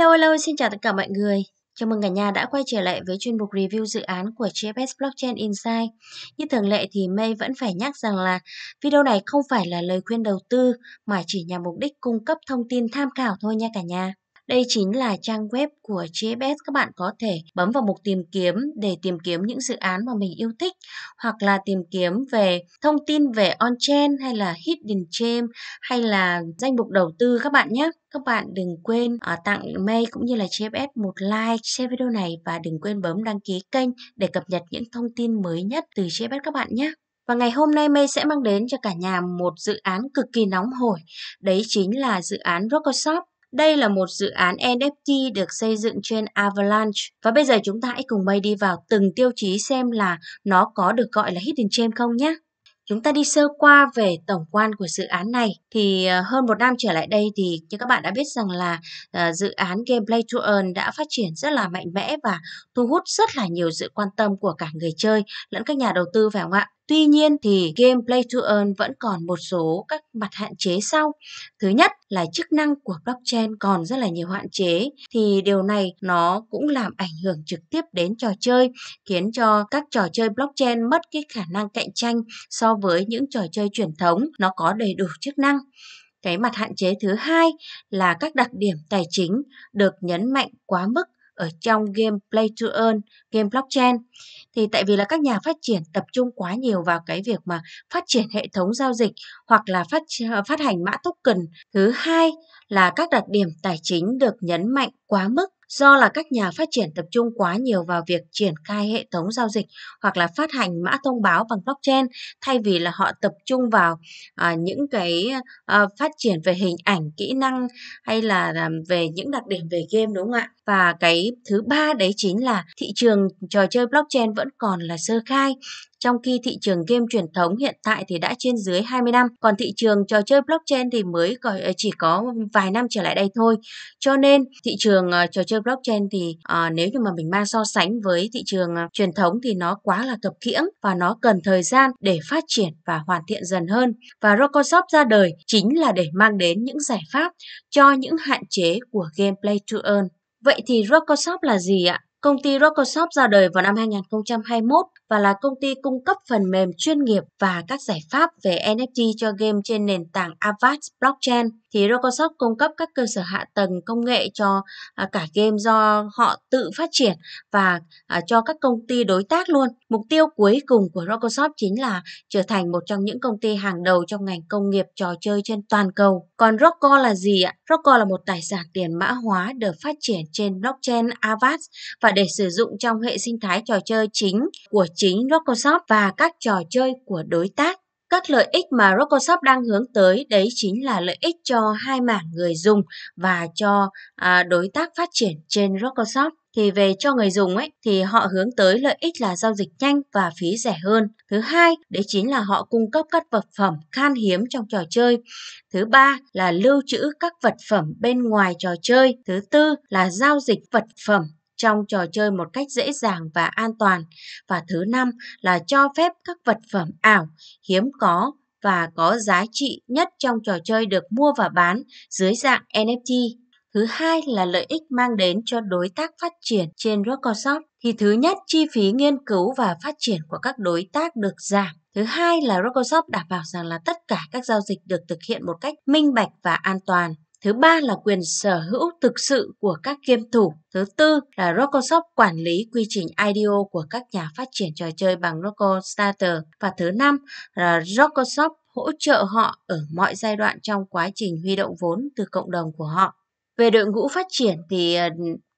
Hello hello, xin chào tất cả mọi người. Chào mừng cả nhà đã quay trở lại với chuyên mục review dự án của JFS Blockchain Insight. Như thường lệ thì May vẫn phải nhắc rằng là video này không phải là lời khuyên đầu tư mà chỉ nhằm mục đích cung cấp thông tin tham khảo thôi nha cả nhà. Đây chính là trang web của JBS các bạn có thể bấm vào mục tìm kiếm để tìm kiếm những dự án mà mình yêu thích hoặc là tìm kiếm về thông tin về on-chain hay là hidden gem hay là danh mục đầu tư các bạn nhé. Các bạn đừng quên ở à, tặng May cũng như là JBS một like, share video này và đừng quên bấm đăng ký kênh để cập nhật những thông tin mới nhất từ JBS các bạn nhé. Và ngày hôm nay May sẽ mang đến cho cả nhà một dự án cực kỳ nóng hổi, đấy chính là dự án Rocoshop. Đây là một dự án NFT được xây dựng trên Avalanche và bây giờ chúng ta hãy cùng Mây đi vào từng tiêu chí xem là nó có được gọi là hidden gem không nhé. Chúng ta đi sơ qua về tổng quan của dự án này thì ờ, hơn một năm trở lại đây thì như các bạn đã biết rằng là ờ, dự án Gameplay to Earn đã phát triển rất là mạnh mẽ và thu hút rất là nhiều sự quan tâm của cả người chơi lẫn các nhà đầu tư phải không ạ? Tuy nhiên thì game Play to Earn vẫn còn một số các mặt hạn chế sau. Thứ nhất là chức năng của blockchain còn rất là nhiều hạn chế thì điều này nó cũng làm ảnh hưởng trực tiếp đến trò chơi khiến cho các trò chơi blockchain mất cái khả năng cạnh tranh so với những trò chơi truyền thống nó có đầy đủ chức năng cái mặt hạn chế thứ hai là các đặc điểm tài chính được nhấn mạnh quá mức ở trong game Play to Earn, game blockchain. Thì tại vì là các nhà phát triển tập trung quá nhiều vào cái việc mà phát triển hệ thống giao dịch hoặc là phát phát hành mã token. Thứ hai là các đặc điểm tài chính được nhấn mạnh quá mức do là các nhà phát triển tập trung quá nhiều vào việc triển khai hệ thống giao dịch hoặc là phát hành mã thông báo bằng blockchain thay vì là họ tập trung vào à, những cái à, phát triển về hình ảnh, kỹ năng hay là à, về những đặc điểm về game đúng không ạ? Và cái thứ ba đấy chính là thị trường trò chơi blockchain vẫn còn là sơ khai trong khi thị trường game truyền thống hiện tại thì đã trên dưới 20 năm, còn thị trường trò chơi blockchain thì mới ờ, chỉ có vài năm trở lại đây thôi. Cho nên thị trường ờ, trò chơi blockchain thì uh, nếu như mà mình mang so sánh với thị trường truyền thống thì nó quá là khập khiễng và nó cần thời gian để phát triển và hoàn thiện dần hơn. Và Rocoshop ra đời chính là để mang đến những giải pháp cho những hạn chế của game play to earn. Vậy thì Rocoshop là gì ạ? Công ty Rocoshop ra đời vào năm 2021 và là công ty cung cấp phần mềm chuyên nghiệp và các giải pháp về NFT cho game trên nền tảng Avast Blockchain. Thì Rocoshop cung cấp các cơ sở hạ tầng công nghệ cho à, cả game do họ tự phát triển và à, cho các công ty đối tác luôn. Mục tiêu cuối cùng của Rocoshop chính là trở thành một trong những công ty hàng đầu trong ngành công nghiệp trò chơi trên toàn cầu. Còn Rocco là gì ạ? Rocco là một tài sản tiền mã hóa được phát triển trên blockchain Avast và và để sử dụng trong hệ sinh thái trò chơi chính của chính Rocosoft và các trò chơi của đối tác. Các lợi ích mà Rocosoft đang hướng tới đấy chính là lợi ích cho hai mảng người dùng và cho à, đối tác phát triển trên Rocosoft thì về cho người dùng ấy thì họ hướng tới lợi ích là giao dịch nhanh và phí rẻ hơn. Thứ hai, đấy chính là họ cung cấp các vật phẩm khan hiếm trong trò chơi. Thứ ba là lưu trữ các vật phẩm bên ngoài trò chơi. Thứ tư là giao dịch vật phẩm trong trò chơi một cách dễ dàng và an toàn. Và thứ năm là cho phép các vật phẩm ảo hiếm có và có giá trị nhất trong trò chơi được mua và bán dưới dạng NFT. Thứ hai là lợi ích mang đến cho đối tác phát triển trên Rocksoft. Thì thứ nhất, chi phí nghiên cứu và phát triển của các đối tác được giảm. Thứ hai là Rocksoft đảm bảo rằng là tất cả các giao dịch được thực hiện một cách minh bạch và an toàn. Thứ ba là quyền sở hữu thực sự của các game thủ. Thứ tư là Rocosoft quản lý quy trình IDO của các nhà phát triển trò chơi bằng Rocostarter. Và thứ năm là Rocosoft hỗ trợ họ ở mọi giai đoạn trong quá trình huy động vốn từ cộng đồng của họ. Về đội ngũ phát triển thì ờ,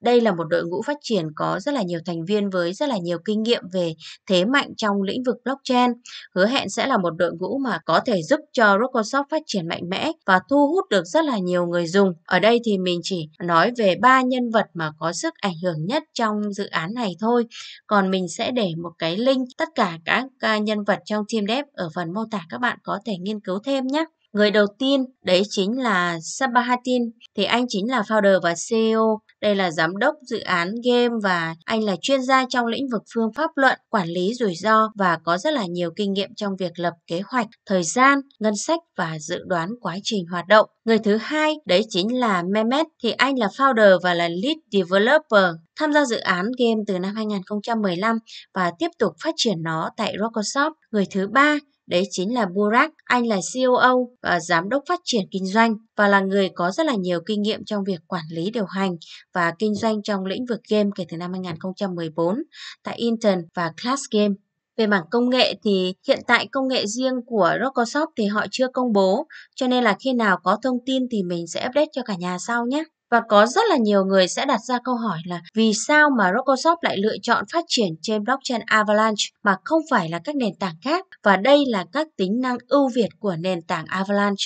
đây là một đội ngũ phát triển có rất là nhiều thành viên với rất là nhiều kinh nghiệm về thế mạnh trong lĩnh vực blockchain. Hứa hẹn sẽ là một đội ngũ mà có thể giúp cho Rocosoft phát triển mạnh mẽ và thu hút được rất là nhiều người dùng. Ở đây thì mình chỉ nói về ba nhân vật mà có sức ảnh hưởng nhất trong dự án này thôi. Còn mình sẽ để một cái link tất cả các à, nhân vật trong team dev ở phần mô tả các bạn có thể nghiên cứu thêm nhé. Người đầu tiên đấy chính là Sabahatin thì anh chính là founder và CEO đây là giám đốc dự án game và anh là chuyên gia trong lĩnh vực phương pháp luận, quản lý rủi ro và có rất là nhiều kinh nghiệm trong việc lập kế hoạch, thời gian, ngân sách và dự đoán quá trình hoạt động. Người thứ hai đấy chính là Mehmet thì anh là founder và là lead developer tham gia dự án game từ năm 2015 và tiếp tục phát triển nó tại Rockshop. Người thứ ba Đấy chính là Burak, anh là COO e và giám đốc phát triển kinh doanh và là người có rất là nhiều kinh nghiệm trong việc quản lý điều hành và kinh doanh trong lĩnh vực game kể từ năm 2014 tại Intern và Class Game. Về mảng công nghệ thì hiện tại công nghệ riêng của Rocosoft thì họ chưa công bố, cho nên là khi nào có thông tin thì mình sẽ update cho cả nhà sau nhé. Và có rất là nhiều người sẽ đặt ra câu hỏi là vì sao mà Rocosoft lại lựa chọn phát triển trên blockchain Avalanche mà không phải là các nền tảng khác? Và đây là các tính năng ưu việt của nền tảng Avalanche.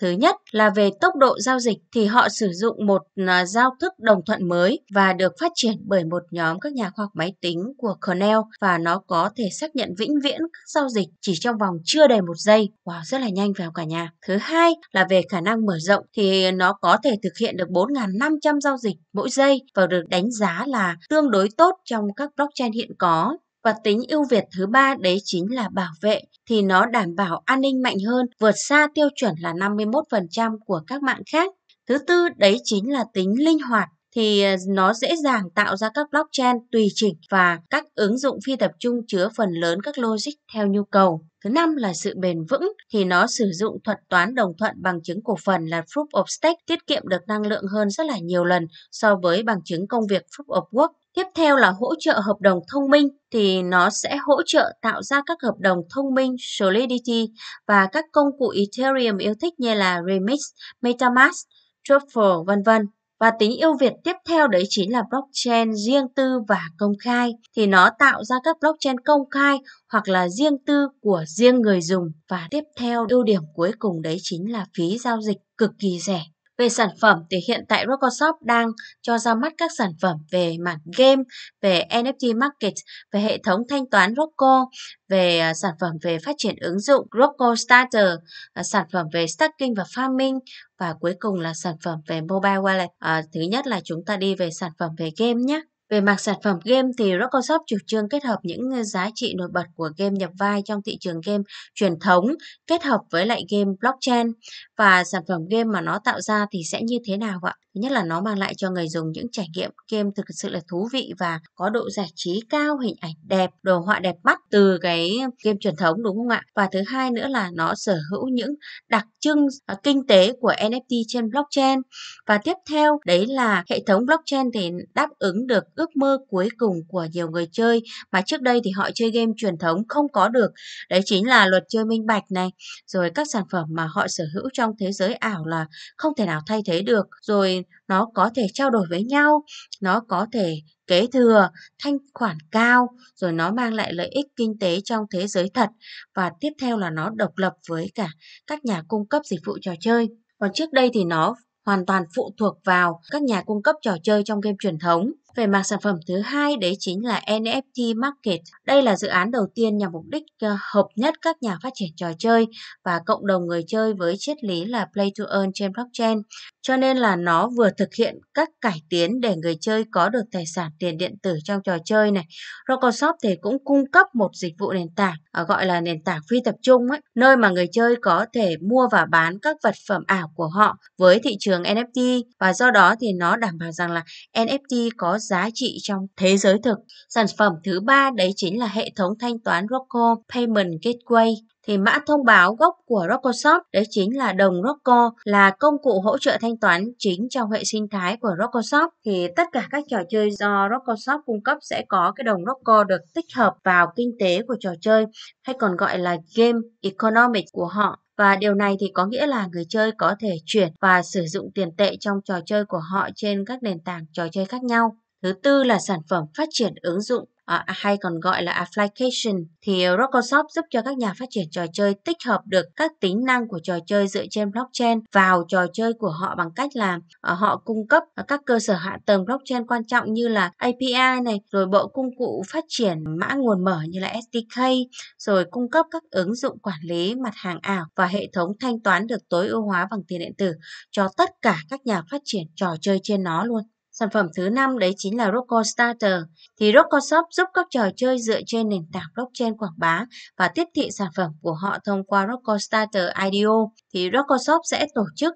Thứ nhất là về tốc độ giao dịch thì họ sử dụng một à, giao thức đồng thuận mới và được phát triển bởi một nhóm các nhà khoa học máy tính của Cornell và nó có thể xác nhận vĩnh viễn các giao dịch chỉ trong vòng chưa đầy một giây. Wow, rất là nhanh vào cả nhà. Thứ hai là về khả năng mở rộng thì nó có thể thực hiện được 4 ngày 4.500 giao dịch mỗi giây và được đánh giá là tương đối tốt trong các blockchain hiện có. Và tính ưu việt thứ ba đấy chính là bảo vệ thì nó đảm bảo an ninh mạnh hơn, vượt xa tiêu chuẩn là 51% của các mạng khác. Thứ tư đấy chính là tính linh hoạt thì ờ, nó dễ dàng tạo ra các blockchain tùy chỉnh và các ứng dụng phi tập trung chứa phần lớn các logic theo nhu cầu. Thứ năm là sự bền vững thì nó sử dụng thuật toán đồng thuận bằng chứng cổ phần là proof of stake tiết kiệm được năng lượng hơn rất là nhiều lần so với bằng chứng công việc proof of work. Tiếp theo là hỗ trợ hợp đồng thông minh thì nó sẽ hỗ trợ tạo ra các hợp đồng thông minh Solidity và các công cụ Ethereum yêu thích như là Remix, MetaMask, Truffle vân vân. Và tính ưu việt tiếp theo đấy chính là blockchain riêng tư và công khai thì nó tạo ra các blockchain công khai hoặc là riêng tư của riêng người dùng và tiếp theo ưu điểm cuối cùng đấy chính là phí giao dịch cực kỳ rẻ về sản phẩm thì hiện tại Rocoshop đang cho ra mắt các sản phẩm về mặt game, về NFT market, về hệ thống thanh toán Roco, về à, sản phẩm về phát triển ứng dụng Roco Starter, à, sản phẩm về staking và farming và cuối cùng là sản phẩm về mobile wallet. À, thứ nhất là chúng ta đi về sản phẩm về game nhé. Về mặt sản phẩm game thì Rockshop chủ trương kết hợp những à, giá trị nổi bật của game nhập vai trong thị trường game truyền thống kết hợp với lại game blockchain và sản phẩm game mà nó tạo ra thì sẽ như thế nào ạ? Thứ nhất là nó mang lại cho người dùng những trải nghiệm game thực sự là thú vị và có độ giải trí cao, hình ảnh đẹp, đồ họa đẹp mắt từ cái game truyền thống đúng không ạ? Và thứ hai nữa là nó sở hữu những đặc trưng à, kinh tế của NFT trên blockchain. Và tiếp theo đấy là hệ thống blockchain thì đáp ứng được ước mơ cuối cùng của nhiều người chơi mà trước đây thì họ chơi game truyền thống không có được. Đấy chính là luật chơi minh bạch này, rồi các sản phẩm mà họ sở hữu trong trong thế giới ảo là không thể nào thay thế được rồi nó có thể trao đổi với nhau nó có thể kế thừa thanh khoản cao rồi nó mang lại lợi ích kinh tế trong thế giới thật và tiếp theo là nó độc lập với cả các nhà cung cấp dịch vụ trò chơi còn trước đây thì nó hoàn toàn phụ thuộc vào các nhà cung cấp trò chơi trong game truyền thống về mặt sản phẩm thứ hai đấy chính là NFT Market. Đây là dự án đầu tiên nhằm mục đích ờ, hợp nhất các nhà phát triển trò chơi và cộng đồng người chơi với triết lý là play to earn trên blockchain. Cho nên là nó vừa thực hiện các cải tiến để người chơi có được tài sản tiền điện tử trong trò chơi này. Rocket Shop thì cũng cung cấp một dịch vụ nền tảng ờ, gọi là nền tảng phi tập trung ấy, nơi mà người chơi có thể mua và bán các vật phẩm ảo của họ với thị trường NFT và do đó thì nó đảm bảo rằng là NFT có giá trị trong thế giới thực. Sản phẩm thứ ba đấy chính là hệ thống thanh toán Roco Payment Gateway thì mã thông báo gốc của RocoShop đấy chính là đồng Rocco là công cụ hỗ trợ thanh toán chính trong hệ sinh thái của RocoShop thì tất cả các trò chơi do RocoShop cung cấp sẽ có cái đồng Rocco được tích hợp vào kinh tế của trò chơi hay còn gọi là game economics của họ và điều này thì có nghĩa là người chơi có thể chuyển và sử dụng tiền tệ trong trò chơi của họ trên các nền tảng trò chơi khác nhau. Thứ tư là sản phẩm phát triển ứng dụng Ờ, hay còn gọi là application thì Rocosoft giúp cho các nhà phát triển trò chơi tích hợp được các tính năng của trò chơi dựa trên blockchain vào trò chơi của họ bằng cách là ờ, họ cung cấp các cơ sở hạ tầng blockchain quan trọng như là API này rồi bộ công cụ phát triển mã nguồn mở như là SDK rồi cung cấp các ứng dụng quản lý mặt hàng ảo và hệ thống thanh toán được tối ưu hóa bằng tiền điện tử cho tất cả các nhà phát triển trò chơi trên nó luôn Sản phẩm thứ năm đấy chính là Rocco Starter. Thì Rocco Shop giúp các trò chơi dựa trên nền tảng blockchain quảng bá và tiếp thị sản phẩm của họ thông qua Rocco Starter IDO. Thì Rocco Shop sẽ tổ chức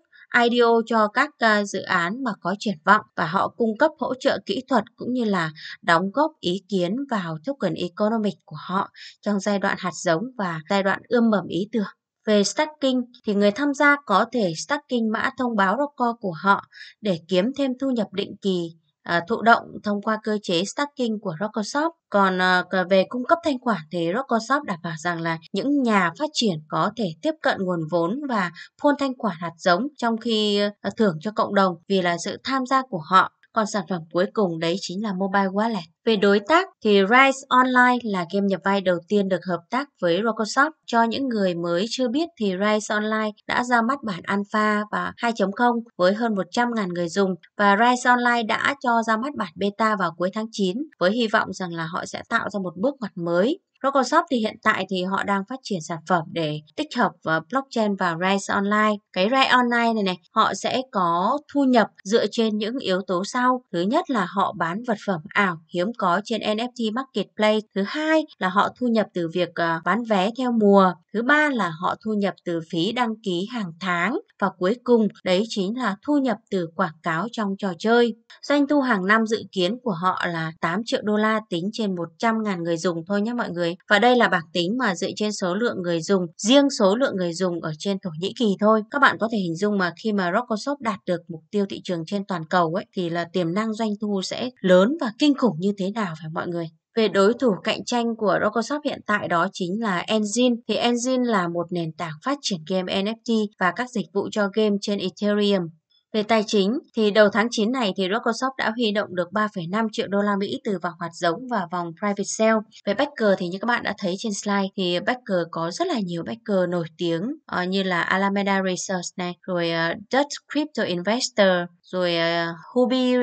IDO cho các à, dự án mà có triển vọng và họ cung cấp hỗ trợ kỹ thuật cũng như là đóng góp ý kiến vào token economic của họ trong giai đoạn hạt giống và giai đoạn ươm mầm ý tưởng. Về staking thì người tham gia có thể staking mã thông báo record của họ để kiếm thêm thu nhập định kỳ à, thụ động thông qua cơ chế staking của Rockershop. Còn à, về cung cấp thanh khoản thì Rockershop đảm bảo rằng là những nhà phát triển có thể tiếp cận nguồn vốn và phun thanh khoản hạt giống trong khi à, thưởng cho cộng đồng vì là sự tham gia của họ còn sản phẩm cuối cùng đấy chính là mobile wallet. Về đối tác thì Rise Online là game nhập vai đầu tiên được hợp tác với Rocosoft. Cho những người mới chưa biết thì Rise Online đã ra mắt bản alpha và 2.0 với hơn 100.000 người dùng và Rise Online đã cho ra mắt bản beta vào cuối tháng 9 với hy vọng rằng là họ sẽ tạo ra một bước ngoặt mới Rocoshop thì hiện tại thì họ đang phát triển sản phẩm để tích hợp uh, blockchain và Rise Online. Cái Rise Online này này, họ sẽ có thu nhập dựa trên những yếu tố sau. Thứ nhất là họ bán vật phẩm ảo hiếm có trên NFT Marketplace. Thứ hai là họ thu nhập từ việc ờ, bán vé theo mùa. Thứ ba là họ thu nhập từ phí đăng ký hàng tháng. Và cuối cùng, đấy chính là thu nhập từ quảng cáo trong trò chơi. Doanh thu hàng năm dự kiến của họ là 8 triệu đô la tính trên 100.000 người dùng thôi nhé mọi người và đây là bảng tính mà dựa trên số lượng người dùng, riêng số lượng người dùng ở trên Thổ Nhĩ Kỳ thôi. Các bạn có thể hình dung mà khi mà rocosop đạt được mục tiêu thị trường trên toàn cầu ấy thì là tiềm năng doanh thu sẽ lớn và kinh khủng như thế nào phải mọi người? Về đối thủ cạnh tranh của rocosop hiện tại đó chính là Engine. Thì Engine là một nền tảng phát triển game NFT và các dịch vụ cho game trên Ethereum. Về tài chính thì đầu tháng 9 này thì Rocoshop đã huy động được 3,5 triệu đô la Mỹ từ vòng hoạt giống và vòng private sale. Về backer thì như các bạn đã thấy trên slide thì backer có rất là nhiều backer nổi tiếng uh, như là Alameda Research này, rồi uh, Dutch Crypto Investor, rồi uh, ờ, Hubi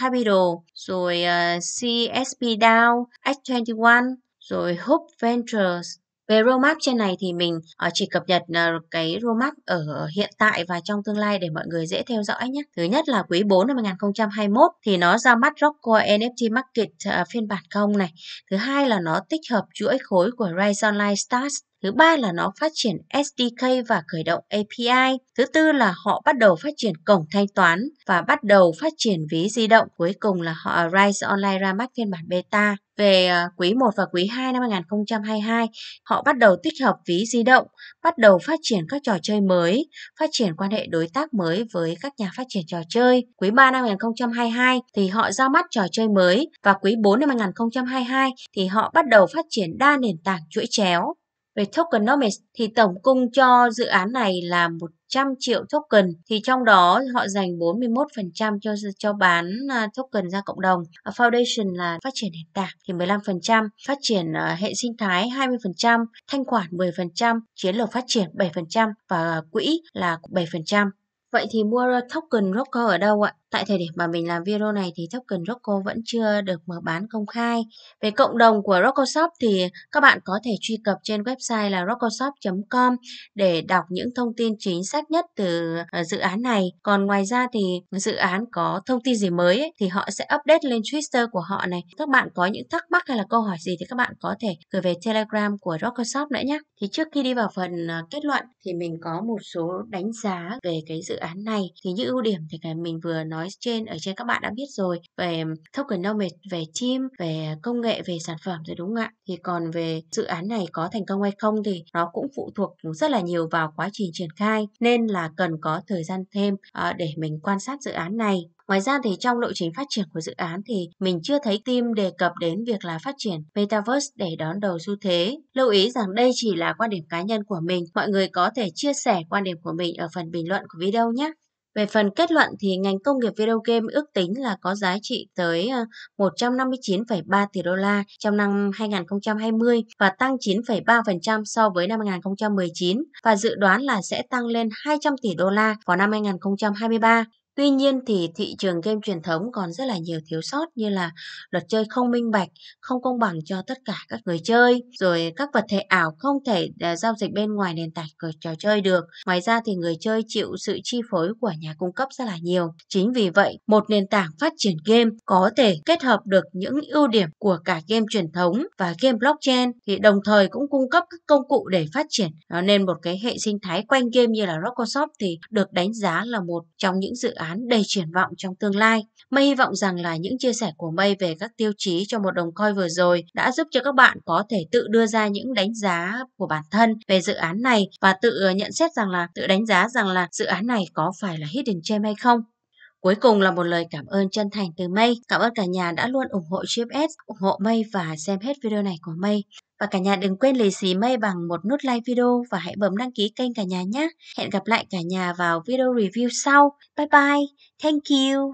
Capital, rồi uh, CSP DAO, X21, rồi Hope Ventures, về roadmap trên này thì mình ờ, chỉ cập nhật ờ, cái roadmap ở hiện tại và trong tương lai để mọi người dễ theo dõi nhé. Thứ nhất là quý 4 năm 2021 thì nó ra mắt Rockcore NFT Market ờ, phiên bản công này. Thứ hai là nó tích hợp chuỗi khối của Rise Online Stars Thứ ba là nó phát triển SDK và khởi động API. Thứ tư là họ bắt đầu phát triển cổng thanh toán và bắt đầu phát triển ví di động. Cuối cùng là họ Rise Online ra mắt phiên bản beta. Về ờ, quý 1 và quý 2 năm 2022, họ bắt đầu tích hợp ví di động, bắt đầu phát triển các trò chơi mới, phát triển quan hệ đối tác mới với các nhà phát triển trò chơi. Quý 3 năm 2022 thì họ ra mắt trò chơi mới và quý 4 năm 2022 thì họ bắt đầu phát triển đa nền tảng chuỗi chéo về tokenomics thì tổng cung cho dự án này là 100 triệu token thì trong đó họ dành 41% cho cho bán à, token ra cộng đồng. Foundation là phát triển nền tảng thì 15%, phát triển à, hệ sinh thái 20%, thanh khoản 10%, chiến lược phát triển 7% và quỹ là 7%. Vậy thì mua token Rocker ở đâu ạ? Tại thời điểm mà mình làm video này thì token Rocco vẫn chưa được mở bán công khai. Về cộng đồng của Rocco Shop thì các bạn có thể truy cập trên website là rocoshop com để đọc những thông tin chính xác nhất từ ờ, dự án này. Còn ngoài ra thì dự án có thông tin gì mới ấy, thì họ sẽ update lên Twitter của họ này. Các bạn có những thắc mắc hay là câu hỏi gì thì các bạn có thể gửi về Telegram của Rocco Shop nữa nhé. Thì trước khi đi vào phần ờ, kết luận thì mình có một số đánh giá về cái dự án này. Thì những ưu điểm thì cái mình vừa nói nói trên ở trên các bạn đã biết rồi về tokenomics, về team, về công nghệ, về sản phẩm rồi đúng không ạ? Thì còn về dự án này có thành công hay không thì nó cũng phụ thuộc rất là nhiều vào quá trình triển khai nên là cần có thời gian thêm ờ, để mình quan sát dự án này Ngoài ra thì trong lộ trình phát triển của dự án thì mình chưa thấy team đề cập đến việc là phát triển Metaverse để đón đầu xu thế. Lưu ý rằng đây chỉ là quan điểm cá nhân của mình, mọi người có thể chia sẻ quan điểm của mình ở phần bình luận của video nhé. Về phần kết luận thì ngành công nghiệp video game ước tính là có giá trị tới 159,3 ờ, tỷ đô la trong năm 2020 và tăng 9,3% so với năm 2019 và dự đoán là sẽ tăng lên 200 tỷ đô la vào năm 2023. Tuy nhiên thì thị trường game truyền thống còn rất là nhiều thiếu sót như là luật chơi không minh bạch, không công bằng cho tất cả các người chơi, rồi các vật thể ảo không thể à, giao dịch bên ngoài nền tảng của trò chơi được. Ngoài ra thì người chơi chịu sự chi phối của nhà cung cấp rất là nhiều. Chính vì vậy, một nền tảng phát triển game có thể kết hợp được những ưu điểm của cả game truyền thống và game blockchain thì đồng thời cũng cung cấp các công cụ để phát triển. Nên một cái hệ sinh thái quanh game như là Rockosoft thì được đánh giá là một trong những dự án đầy triển vọng trong tương lai. Mây hy vọng rằng là những chia sẻ của Mây về các tiêu chí cho một đồng coi vừa rồi đã giúp cho các bạn có thể tự đưa ra những đánh giá của bản thân về dự án này và tự nhận xét rằng là tự đánh giá rằng là dự án này có phải là hidden gem hay không. Cuối cùng là một lời cảm ơn chân thành từ Mây. Cảm ơn cả nhà đã luôn ủng hộ Chip S, ủng hộ Mây và xem hết video này của Mây. Và cả nhà đừng quên lấy xì mây bằng một nút like video và hãy bấm đăng ký kênh cả nhà nhé. Hẹn gặp lại cả nhà vào video review sau. Bye bye. Thank you.